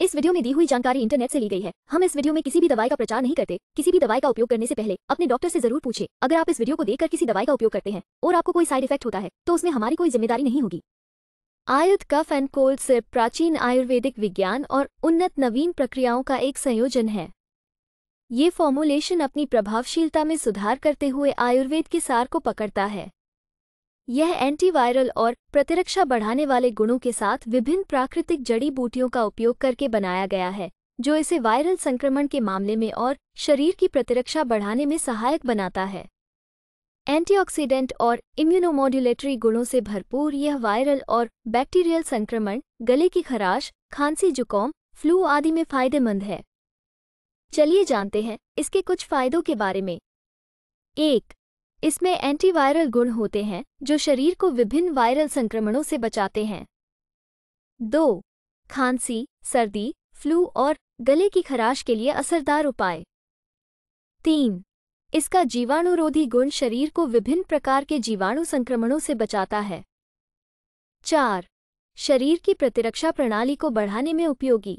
इस वीडियो में दी हुई जानकारी इंटरनेट से ली गई है हम इस वीडियो में किसी भी दवाई का प्रचार नहीं करते किसी भी दवाई का उपयोग करने से पहले अपने डॉक्टर से जरूर पूछे अगर आप इस वीडियो को देखकर किसी दवाई का उपयोग करते हैं और आपको कोई साइड इफेक्ट होता है तो उसमें हमारी कोई जिम्मेदारी नहीं होगी आयुध कफ एंड कोल्ड सिर्फ प्राचीन आयुर्वेदिक विज्ञान और उन्नत नवीन प्रक्रियाओं का एक संयोजन है ये फॉर्मुलेशन अपनी प्रभावशीलता में सुधार करते हुए आयुर्वेद के सार को पकड़ता है यह एंटीवायरल और प्रतिरक्षा बढ़ाने वाले गुणों के साथ विभिन्न प्राकृतिक जड़ी बूटियों का उपयोग करके बनाया गया है जो इसे वायरल संक्रमण के मामले में और शरीर की प्रतिरक्षा बढ़ाने में सहायक बनाता है एंटीऑक्सीडेंट और इम्यूनोमोड्यूलेटरी गुणों से भरपूर यह वायरल और बैक्टीरियल संक्रमण गले की खराश खांसी जुकाम फ्लू आदि में फायदेमंद है चलिए जानते हैं इसके कुछ फायदों के बारे में एक इसमें एंटीवायरल गुण होते हैं जो शरीर को विभिन्न वायरल संक्रमणों से बचाते हैं दो खांसी सर्दी फ्लू और गले की खराश के लिए असरदार उपाय तीन इसका जीवाणुरोधी गुण शरीर को विभिन्न प्रकार के जीवाणु संक्रमणों से बचाता है चार शरीर की प्रतिरक्षा प्रणाली को बढ़ाने में उपयोगी